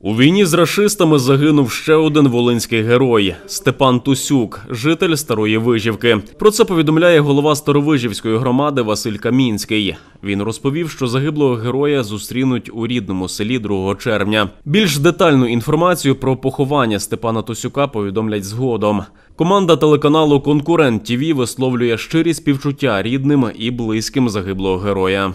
У війні з рашистами загинув ще один волинський герой Степан Тусюк, житель старої вижівки. Про це повідомляє голова Старовижівської громади Василь Камінський. Він розповів, що загиблого героя зустрінуть у рідному селі 2 червня. Більш детальну інформацію про поховання Степана Тусюка повідомлять згодом. Команда телеканалу Конкурент ТІВІ висловлює щирі співчуття рідним і близьким загиблого героя.